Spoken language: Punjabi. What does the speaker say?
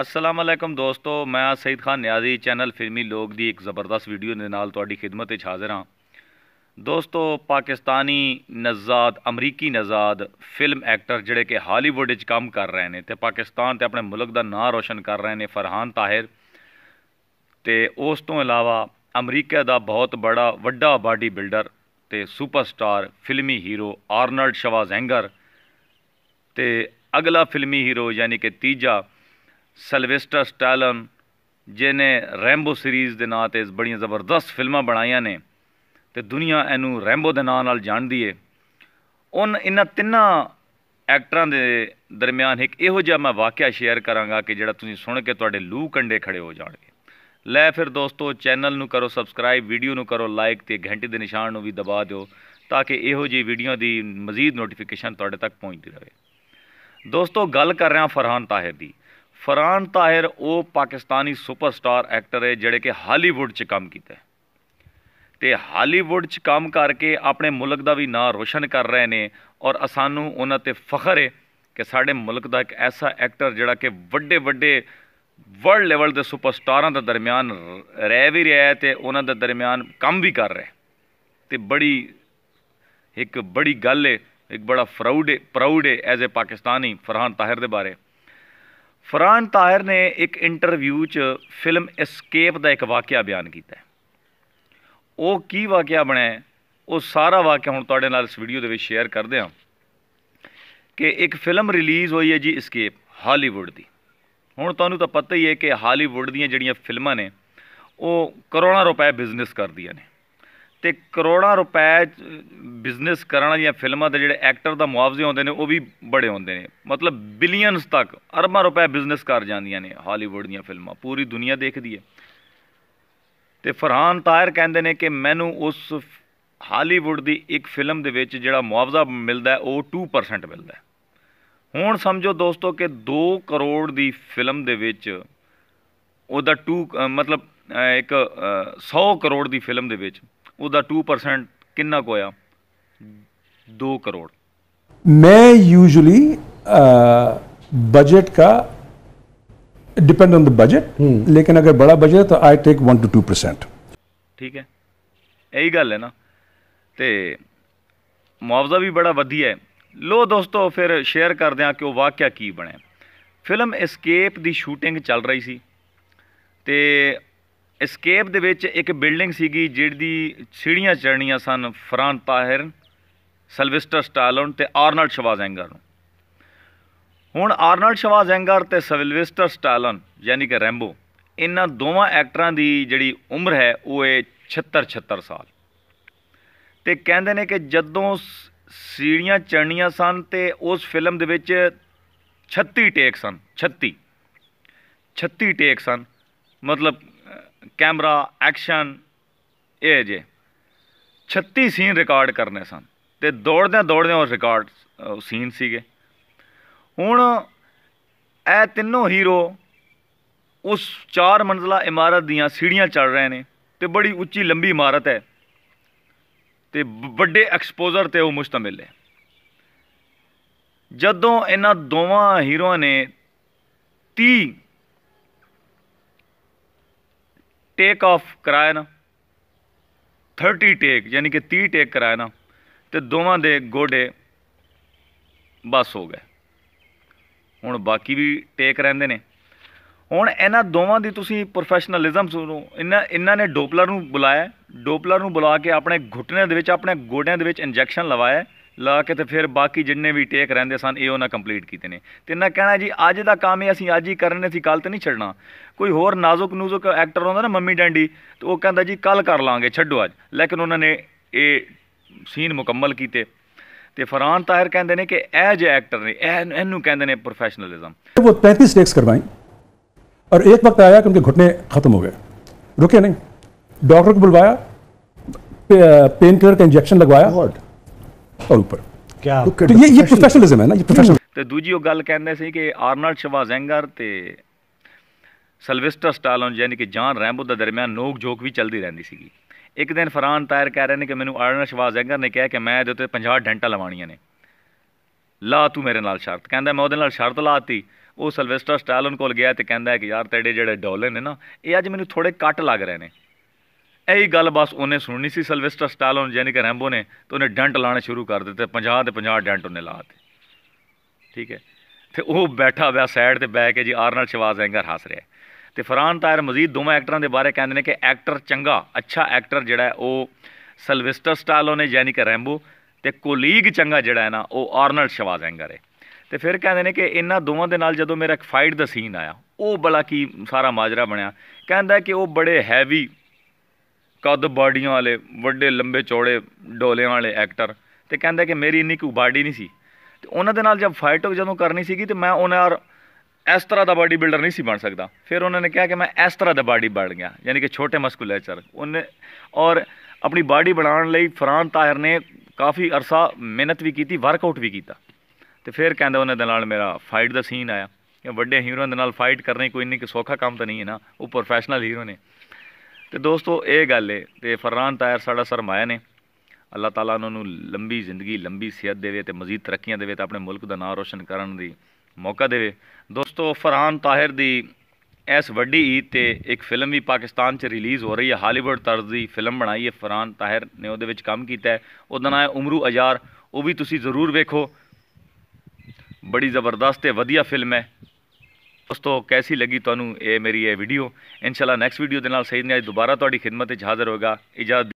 ਅਸਲਾਮ ਅਲੈਕਮ ਦੋਸਤੋ ਮੈਂ ਸੈਦ ਖਾਨ ਨਿਆਜ਼ੀ ਚੈਨਲ ਫਿਲਮੀ ਲੋਕ ਦੀ ਇੱਕ ਜ਼ਬਰਦਸਤ ਵੀਡੀਓ ਦੇ ਨਾਲ ਤੁਹਾਡੀ ਖਿਦਮਤ ਵਿੱਚ ਹਾਜ਼ਰ ਹਾਂ ਦੋਸਤੋ ਪਾਕਿਸਤਾਨੀ ਨਜ਼ਾਦ ਅਮਰੀਕੀ ਨਜ਼ਾਦ ਫਿਲਮ ਐਕਟਰ ਜਿਹੜੇ ਕਿ ਹਾਲੀਵੁੱਡ ਵਿੱਚ ਕੰਮ ਕਰ ਰਹੇ ਨੇ ਤੇ ਪਾਕਿਸਤਾਨ ਤੇ ਆਪਣੇ ਮੁਲਕ ਦਾ ਨਾਂ ਰੋਸ਼ਨ ਕਰ ਰਹੇ ਨੇ ਫਰਹਾਨ ਤਾਹਿਰ ਤੇ ਉਸ ਤੋਂ ਇਲਾਵਾ ਅਮਰੀਕਾ ਦਾ ਬਹੁਤ ਬੜਾ ਵੱਡਾ ਬਾਡੀ ਬਿਲਡਰ ਤੇ ਸੁਪਰਸਟਾਰ ਫਿਲਮੀ ਹੀਰੋ ਆਰਨਲਡ ਸ਼ਵਾਜ਼ੈਂਗਰ ਤੇ ਅਗਲਾ ਫਿਲਮੀ ਹੀਰੋ ਯਾਨੀ ਕਿ ਤੀਜਾ ਸਲਵੈਸਟਰ ਸਟਾਲਨ ਜਿਹਨੇ ਰੈਂਬੋ ਸੀਰੀਜ਼ ਦੇ ਨਾਂ ਤੇ ਬੜੀਆਂ ਜ਼ਬਰਦਸਤ ਫਿਲਮਾਂ ਬਣਾਈਆਂ ਨੇ ਤੇ ਦੁਨੀਆ ਇਹਨੂੰ ਰੈਂਬੋ ਦੇ ਨਾਂ ਨਾਲ ਜਾਣਦੀ ਏ ਉਹਨ ਇਹਨਾਂ ਤਿੰਨਾਂ ਐਕਟਰਾਂ ਦੇ ਦਰਮਿਆਨ ਇੱਕ ਇਹੋ ਜਿਹਾ ਮੈਂ ਵਾਕਿਆ ਸ਼ੇਅਰ ਕਰਾਂਗਾ ਕਿ ਜਿਹੜਾ ਤੁਸੀਂ ਸੁਣ ਕੇ ਤੁਹਾਡੇ ਲੂ ਕੰਡੇ ਖੜੇ ਹੋ ਜਾਣਗੇ ਲੈ ਫਿਰ ਦੋਸਤੋ ਚੈਨਲ ਨੂੰ ਕਰੋ ਸਬਸਕ੍ਰਾਈਬ ਵੀਡੀਓ ਨੂੰ ਕਰੋ ਲਾਈਕ ਤੇ ਘੰਟੀ ਦੇ ਨਿਸ਼ਾਨ ਨੂੰ ਵੀ ਦਬਾ ਦਿਓ ਤਾਂ ਕਿ ਇਹੋ ਜਿਹੀ ਵੀਡੀਓ ਦੀ ਮਜ਼ੀਦ ਨੋਟੀਫਿਕੇਸ਼ਨ ਤੁਹਾਡੇ ਤੱਕ ਪਹੁੰਚਦੀ ਰਹੇ ਦੋਸਤੋ ਗੱਲ ਕਰ ਰਿਹਾ ਫਰਹਾਨ ਤਾਹਿਰ ਦੀ ਫਰਹਾਨ ਤਾਹਿਰ ਉਹ ਪਾਕਿਸਤਾਨੀ ਸੁਪਰਸਟਾਰ ਐਕਟਰ ਹੈ ਜਿਹੜੇ ਕਿ ਹਾਲੀਵੁੱਡ 'ਚ ਕੰਮ ਕੀਤਾ ਹੈ ਤੇ ਹਾਲੀਵੁੱਡ 'ਚ ਕੰਮ ਕਰਕੇ ਆਪਣੇ ਮੁਲਕ ਦਾ ਵੀ ਨਾਂ ਰੋਸ਼ਨ ਕਰ ਰਹੇ ਨੇ ਔਰ ਸਾਨੂੰ ਉਹਨਾਂ ਤੇ ਫਖਰ ਹੈ ਕਿ ਸਾਡੇ ਮੁਲਕ ਦਾ ਇੱਕ ਐਸਾ ਐਕਟਰ ਜਿਹੜਾ ਕਿ ਵੱਡੇ ਵੱਡੇ ਵਰਲਡ ਲੈਵਲ ਦੇ ਸੁਪਰਸਟਾਰਾਂ ਦੇ ਦਰਮਿਆਨ ਰਹਿ ਵੀ ਰਿਹਾ ਹੈ ਤੇ ਉਹਨਾਂ ਦੇ ਦਰਮਿਆਨ ਕੰਮ ਵੀ ਕਰ ਰਿਹਾ ਤੇ ਬੜੀ ਇੱਕ ਬੜੀ ਗੱਲ ਹੈ ਇੱਕ ਬੜਾ ਫਰਾਊਡ ਹੈ ਪ੍ਰਾਊਡ ਹੈ ਐਜ਼ ਅ ਪਾਕਿਸਤਾਨੀ ਫਰਹਾਨ ਤਾਹਿਰ ਦੇ ਬਾਰੇ ਫਰਾਨ ਤਾਹਿਰ ਨੇ ਇੱਕ ਇੰਟਰਵਿਊ 'ਚ ਫਿਲਮ ਐਸਕੇਪ ਦਾ ਇੱਕ ਵਾਕਿਆ ਬਿਆਨ ਕੀਤਾ ਉਹ ਕੀ ਵਾਕਿਆ ਬਣਿਆ ਉਹ ਸਾਰਾ ਵਾਕਿਆ ਹੁਣ ਤੁਹਾਡੇ ਨਾਲ ਇਸ ਵੀਡੀਓ ਦੇ ਵਿੱਚ ਸ਼ੇਅਰ ਕਰਦੇ ਹਾਂ ਕਿ ਇੱਕ ਫਿਲਮ ਰਿਲੀਜ਼ ਹੋਈ ਹੈ ਜੀ ਐਸਕੇਪ ਹਾਲੀਵੁੱਡ ਦੀ ਹੁਣ ਤੁਹਾਨੂੰ ਤਾਂ ਪਤਾ ਹੀ ਹੈ ਕਿ ਹਾਲੀਵੁੱਡ ਦੀਆਂ ਜਿਹੜੀਆਂ ਫਿਲਮਾਂ ਨੇ ਉਹ ਕਰੋੜਾਂ ਰੁਪਏ ਬਿਜ਼ਨਸ ਕਰਦੀਆਂ ਨੇ ਤੇ ਕਰੋੜਾਂ ਰੁਪਏ ਬਿਜ਼ਨਸ ਕਰਨ ਵਾਲੀਆਂ ਫਿਲਮਾਂ ਦੇ ਜਿਹੜੇ ਐਕਟਰ ਦਾ ਮੁਆਵਜ਼ੇ ਹੁੰਦੇ ਨੇ ਉਹ ਵੀ ਬੜੇ ਹੁੰਦੇ ਨੇ ਮਤਲਬ ਬਿਲੀਅਨਸ ਤੱਕ ਅਰਬਾਂ ਰੁਪਏ ਬਿਜ਼ਨਸ ਕਰ ਜਾਂਦੀਆਂ ਨੇ ਹਾਲੀਵੁੱਡ ਦੀਆਂ ਫਿਲਮਾਂ ਪੂਰੀ ਦੁਨੀਆ ਦੇਖਦੀ ਹੈ ਤੇ ਫਰਹਾਨ ਤਾਇਰ ਕਹਿੰਦੇ ਨੇ ਕਿ ਮੈਨੂੰ ਉਸ ਹਾਲੀਵੁੱਡ ਦੀ ਇੱਕ ਫਿਲਮ ਦੇ ਵਿੱਚ ਜਿਹੜਾ ਮੁਆਵਜ਼ਾ ਮਿਲਦਾ ਉਹ 2% ਮਿਲਦਾ ਹੁਣ ਸਮਝੋ ਦੋਸਤੋ ਕਿ 2 ਕਰੋੜ ਦੀ ਫਿਲਮ ਦੇ ਵਿੱਚ ਉਹਦਾ 2 ਮਤਲਬ ਇੱਕ 100 ਕਰੋੜ ਦੀ ਫਿਲਮ ਦੇ ਵਿੱਚ ਉਹਦਾ 2% ਕਿੰਨਾ ਕੋਇਆ 2 करोड़ मैं यूजुअली बजट का डिपेंड ऑन द बजट लेकिन अगर बड़ा बजट है तो I take one to two percent ਠੀਕ ਹੈ ਇਹੀ ਗੱਲ ਹੈ ਨਾ ਤੇ ਮੁਆਵਜ਼ਾ ਵੀ ਬੜਾ ਵਧੀਆ ਹੈ ਲੋ ਦੋਸਤੋ ਫਿਰ ਸ਼ੇਅਰ ਕਰਦੇ ਹਾਂ ਕਿ ਉਹ ਵਾਕਿਆ ਕੀ ਬਣਿਆ ਫਿਲਮ ਐਸਕੇਪ ਦੀ ਸ਼ੂਟਿੰਗ ਚੱਲ ਰਹੀ ਸੀ ਤੇ ਐਸਕੇਪ ਦੇ ਵਿੱਚ ਇੱਕ ਬਿਲਡਿੰਗ ਸੀਗੀ ਜਿਹਦੀ ਸੀੜੀਆਂ ਚੜਨੀਆਂ ਸਨ ਫਰਾਨ ਤਾਹਿਰ ਸਲਵਿਸਟਰ ਸਟਾਲਨ ਤੇ ਆਰਨਲਡ ਸ਼ਵਾਜ਼ੈਂਗਰ ਨੂੰ ਹੁਣ ਆਰਨਲਡ ਸ਼ਵਾਜ਼ੈਂਗਰ ਤੇ ਸਲਵਿਸਟਰ ਸਟਾਲਨ ਯਾਨੀ ਕਿ ਰੈਂਬੋ ਇਹਨਾਂ ਦੋਵਾਂ ਐਕਟਰਾਂ ਦੀ ਜਿਹੜੀ ਉਮਰ ਹੈ ਉਹ ਹੈ 76 76 ਸਾਲ ਤੇ ਕਹਿੰਦੇ ਨੇ ਕਿ ਜਦੋਂ ਸੀੜੀਆਂ ਚੜਨੀਆਂ ਸਨ ਤੇ ਉਸ ਫਿਲਮ ਦੇ ਵਿੱਚ 36 ਟੇਕ ਸਨ 36 36 ਟੇਕ ਸਨ ਮਤਲਬ ਕੈਮਰਾ ਐਕਸ਼ਨ ਇਹ ਜੇ 36 ਸੀਨ ਰਿਕਾਰਡ ਕਰਨੇ ਸਨ ਤੇ ਦੌੜਦਿਆਂ ਦੌੜਦਿਆਂ ਉਹ ਰਿਕਾਰਡ ਸੀਨ ਸੀਗੇ ਹੁਣ ਇਹ ਤਿੰਨੋਂ ਹੀਰੋ ਉਸ ਚਾਰ ਮੰਜ਼ਲਾ ਇਮਾਰਤ ਦੀਆਂ ਸੀੜੀਆਂ ਚੜ ਰਹੇ ਨੇ ਤੇ ਬੜੀ ਉੱਚੀ ਲੰਬੀ ਇਮਾਰਤ ਹੈ ਤੇ ਵੱਡੇ ਐਕਸਪੋਜ਼ਰ ਤੇ ਉਹ ਮੁਸ਼ਤਮਿਲ ਹੈ ਜਦੋਂ ਇਹਨਾਂ ਦੋਵਾਂ ਹੀਰੋਆਂ ਨੇ 30 ਟੇਕ ਆਫ ਕਰਾਇਆ ਨਾ 30 ਟੇਕ ਯਾਨੀ ਕਿ 30 ਟੇਕ ਕਰਾਇਆ ਨਾ ਤੇ ਦੋਵਾਂ ਦੇ ਗੋਡੇ ਬਸ ਹੋ ਗਏ ਹੁਣ ਬਾਕੀ ਵੀ ਟੇਕ ਰਹਿੰਦੇ ਨੇ ਹੁਣ ਇਹਨਾਂ ਦੋਵਾਂ ਦੀ ਤੁਸੀਂ ਪ੍ਰੋਫੈਸ਼ਨਲਿਜ਼ਮ ਸੁਣੋ ਇਹਨਾਂ ਇਹਨਾਂ ਨੇ ਡੋਪਲਰ ਨੂੰ ਬੁਲਾਇਆ ਡੋਪਲਰ ਨੂੰ ਬੁਲਾ ਕੇ ਆਪਣੇ ਘੁੱਟਨੇ ਦੇ ਵਿੱਚ ਆਪਣੇ ਗੋਡਿਆਂ ਦੇ ਵਿੱਚ ਇੰਜੈਕਸ਼ਨ ਲਵਾਇਆ ਲਾ ਕੇ ਤੇ ਫਿਰ ਬਾਕੀ ਜਿੰਨੇ ਵੀ ਟੇਕ ਰਹਿੰਦੇ ਸਨ ਇਹ ਉਹਨਾਂ ਕੰਪਲੀਟ ਕੀਤੇ ਨੇ ਤੇ ਇਹਨਾਂ ਕਹਿਣਾ ਜੀ ਅੱਜ ਦਾ ਕੰਮ ਇਹ ਅਸੀਂ ਅੱਜ ਹੀ ਕਰਨੇ ਸੀ ਕੱਲ ਤੇ ਨਹੀਂ ਛੱਡਣਾ ਕੋਈ ਹੋਰ ਨਾਜ਼ੁਕ ਨੂਜ਼ੁਕ ਐਕਟਰ ਹੁੰਦਾ ਨਾ ਮੰਮੀ ਡੈਂਡੀ ਤੇ ਉਹ ਕਹਿੰਦਾ ਜੀ ਕੱਲ ਕਰ ਲਾਂਗੇ ਛੱਡੋ ਅੱਜ ਲੇਕਿਨ ਉਹਨਾਂ ਨੇ ਇਹ ਸੀਨ ਮੁਕੰਮਲ ਕੀਤੇ ਤੇ ਫਰਾਨ ਤਾਹਿਰ ਕਹਿੰਦੇ ਨੇ ਕਿ ਇਹ ਜੇ ਐਕਟਰ ਨੇ ਇਹ ਇਹਨੂੰ ਕਹਿੰਦੇ ਨੇ ਪ੍ਰੋਫੈਸ਼ਨਲਿਜ਼ਮ ਉਹ 35 ਟੈਕਸ ਕਰਵਾਈ ਔਰ ਇੱਕ ਵਕਤ ਆਇਆ ਕਿ उनके घुटने ਖਤਮ ਹੋ ਗਏ ਰੁਕੇ ਨਹੀਂ ਡਾਕਟਰ ਕੋ ਬੁਲਵਾਇਆ ਪੇਨ ਕਿਲਰ ਦਾ ਇੰਜੈਕਸ਼ਨ ਲਗਵਾਇਆ लगवाया और ऊपर ਇਹ तो ये ये प्रोफेशनलिज्म है ना ਤੇ ਦੂਜੀ ਉਹ ਗੱਲ ਕਹਿੰਦੇ ਸੀ ਕਿ ਆਰਨਲਡ ਸ਼ਵਾਜ਼ੈਂਗਰ ਤੇ ਸਲਵੈਸਟਰ ਸਟਾਲਨ ਯਾਨੀ ਕਿ ਜਾਨ ਰੈਂਬੋ ਦੇ ਦਰਮਿਆਨ ਨੋਕ ਜੋਕ ਵੀ ਚੱਲਦੀ ਰਹਿੰਦੀ ਸੀਗੀ ਇੱਕ ਦਿਨ ਫਰਾਨ ਤਾਇਰ ਕਹਿ ਰਹੇ ਨੇ ਕਿ ਮੈਨੂੰ ਸ਼ਵਾਜ਼ ਜ਼ੈਂਗਰ ਨੇ ਕਿਹਾ ਕਿ ਮੈਂ ਇਹਦੇ ਉੱਤੇ 50 ਡੈਂਟਾ ਲਵਾਉਣੀਆਂ ਨੇ ਲਾ ਤੂੰ ਮੇਰੇ ਨਾਲ ਸ਼ਰਤ ਕਹਿੰਦਾ ਮੈਂ ਉਹਦੇ ਨਾਲ ਸ਼ਰਤ ਲਾਤੀ ਉਹ ਸਲਵੈਸਟਰ ਸਟਾਲਨ ਕੋਲ ਗਿਆ ਤੇ ਕਹਿੰਦਾ ਕਿ ਯਾਰ ਤੇਰੇ ਜਿਹੜੇ ਡੋਲੇ ਨੇ ਨਾ ਇਹ ਅੱਜ ਮੈਨੂੰ ਥੋੜੇ ਕੱਟ ਲੱਗ ਰਹੇ ਨੇ ਇਹੀ ਗੱਲ ਬਸ ਉਹਨੇ ਸੁਣਨੀ ਸੀ ਸਲਵੈਸਟਰ ਸਟਾਲਨ ਜਾਨੀ ਕਿ ਰੈਂਬੋ ਨੇ ਤੇ ਉਹਨੇ ਡੈਂਟ ਲਾਣੇ ਸ਼ੁਰੂ ਕਰ ਦਿੱਤੇ 50 ਦੇ 50 ਡੈਂਟ ਉਹਨੇ ਲਾਤੇ ਠੀਕ ਹੈ ਤੇ ਉਹ ਬੈਠਾ ਹੋਇਆ ਸਾਈਡ ਤੇ ਬੈ ਕੇ ਜੀ ਆਰਨਲ ਸ਼ਵਾਜ਼ੈਂਗਰ ਹੱਸ ਰਿਹਾ ਤੇ ਫਰਾਨ ਤਾਇਰ ਮਜ਼ੀਦ ਦੋਵਾਂ ਐਕਟਰਾਂ ਦੇ ਬਾਰੇ ਕਹਿੰਦੇ ਨੇ ਕਿ ਐਕਟਰ ਚੰਗਾ ਅੱਛਾ ਐਕਟਰ ਜਿਹੜਾ ਉਹ ਸਲਵਿਸਟਰ ਸਟਾਲੋ ਨੇ ਯਾਨੀ ਕਿ ਰੈਂਬੋ ਤੇ ਕੋਲੀਗ ਚੰਗਾ ਜਿਹੜਾ ਹੈ ਨਾ ਉਹ ਆਰਨਲਡ ਸ਼ਵਾਜ਼ੈਂਗਰ ਹੈ ਤੇ ਫਿਰ ਕਹਿੰਦੇ ਨੇ ਕਿ ਇਹਨਾਂ ਦੋਵਾਂ ਦੇ ਨਾਲ ਜਦੋਂ ਮੇਰਾ ਇੱਕ ਫਾਈਟ ਦਾ ਸੀਨ ਆਇਆ ਉਹ ਬੜਾ ਕੀ ਸਾਰਾ ਮਾਜਰਾ ਬਣਿਆ ਕਹਿੰਦਾ ਕਿ ਉਹ ਬੜੇ ਹੈਵੀ ਕੱਦ ਬਾਡੀਆਂ ਵਾਲੇ ਵੱਡੇ ਲੰਬੇ ਚੌੜੇ ਡੋਲਿਆਂ ਵਾਲੇ ਐਕਟਰ ਤੇ ਕਹਿੰਦਾ ਕਿ ਮੇਰੀ ਇੰਨੀ ਕੋਈ ਬਾਡੀ ਨਹੀਂ ਸੀ ਤੇ ਉਹਨਾਂ ਦੇ ਨਾਲ ਜਦ ਫਾਈਟ ਜਦੋਂ ਕਰਨੀ ਸੀਗੀ ਤੇ ਮੈਂ ਉਹਨਾਂ ਔਰ ਇਸ ਤਰ੍ਹਾਂ ਦਾ ਬਾਡੀ ਬਿਲਡਰ ਨਹੀਂ ਸੀ ਬਣ ਸਕਦਾ ਫਿਰ ਉਹਨਾਂ ਨੇ ਕਿਹਾ ਕਿ ਮੈਂ ਇਸ ਤਰ੍ਹਾਂ ਦਾ ਬਾਡੀ ਬਣ ਗਿਆ ਯਾਨੀ ਕਿ ਛੋਟੇ ਮਸਕੂਲੇਚਰ ਉਹਨੇ ਔਰ ਆਪਣੀ ਬਾਡੀ ਬਣਾਉਣ ਲਈ ਫਰਾਨ ਤਾਹਿਰ ਨੇ ਕਾਫੀ ਅਰਸਾ ਮਿਹਨਤ ਵੀ ਕੀਤੀ ਵਰਕਆਊਟ ਵੀ ਕੀਤਾ ਤੇ ਫਿਰ ਕਹਿੰਦਾ ਉਹਨਾਂ ਦੇ ਨਾਲ ਮੇਰਾ ਫਾਈਟ ਦਾ ਸੀਨ ਆਇਆ ਕਿ ਵੱਡੇ ਹੀਰੋਆਂ ਦੇ ਨਾਲ ਫਾਈਟ ਕਰਨੀ ਕੋਈ ਇੰਨੀ ਕਿ ਸੌਖਾ ਕੰਮ ਤਾਂ ਨਹੀਂ ਹੈ ਨਾ ਉਹ ਪ੍ਰੋਫੈਸ਼ਨਲ ਹੀਰੋ ਨੇ ਤੇ ਦੋਸਤੋ ਇਹ ਗੱਲ ਏ ਤੇ ਫਰਹਾਨ ਤਾਹਿਰ ਸਾਡਾ ਸਰਮਾਇਆ ਨੇ ਅੱਲਾਹ ਤਾਲਾ ਉਹਨਾਂ ਨੂੰ ਲੰਬੀ ਜ਼ਿੰਦਗੀ ਲੰਬੀ ਸਿਹਤ ਦੇਵੇ ਤੇ ਮਜ਼ੀਦ ਤਰੱਕੀਆਂ ਦੇਵੇ ਤੇ ਆਪਣੇ ਮੁਲਕ ਦਾ ਨਾਮ ਰੋਸ਼ਨ ਕਰਨ ਦੀ ਮੌਕਾ ਦੇਵੇ ਦੋਸਤੋ ਫਰਹਾਨ ਤਾਹਿਰ ਦੀ ਇਸ ਵੱਡੀ ਈਦ ਤੇ ਇੱਕ ਫਿਲਮ ਵੀ ਪਾਕਿਸਤਾਨ 'ਚ ਰਿਲੀਜ਼ ਹੋ ਰਹੀ ਹੈ ਹਾਲੀਵੁੱਡ ਤਰਜ਼ ਦੀ ਫਿਲਮ ਬਣਾਈ ਹੈ ਫਰਹਾਨ ਤਾਹਿਰ ਨੇ ਉਹਦੇ ਵਿੱਚ ਕੰਮ ਕੀਤਾ ਹੈ ਉਹਦਾ ਨਾਮ ਹੈ ਉਮਰੂ ਅਜਾਰ ਉਹ ਵੀ ਤੁਸੀਂ ਜ਼ਰੂਰ ਵੇਖੋ ਬੜੀ ਜ਼ਬਰਦਸਤ ਤੇ ਵਧੀਆ ਫਿਲਮ ਹੈ ਦੋਸਤੋ ਕੈਸੀ ਲੱਗੀ ਤੁਹਾਨੂੰ ਇਹ ਮੇਰੀ ਇਹ ਵੀਡੀਓ ਇਨਸ਼ਾਅੱਲਾ ਨੈਕਸਟ ਵੀਡੀਓ ਦੇ ਨਾਲ ਸਹੀ ਨਿਆਜ ਅੱਜ ਦੁਬਾਰਾ ਤੁਹਾਡੀ ਖਿਦਮਤ ਵਿੱਚ ਹਾਜ਼ਰ ਹੋਗਾ ਇਜਾਜ਼ਤ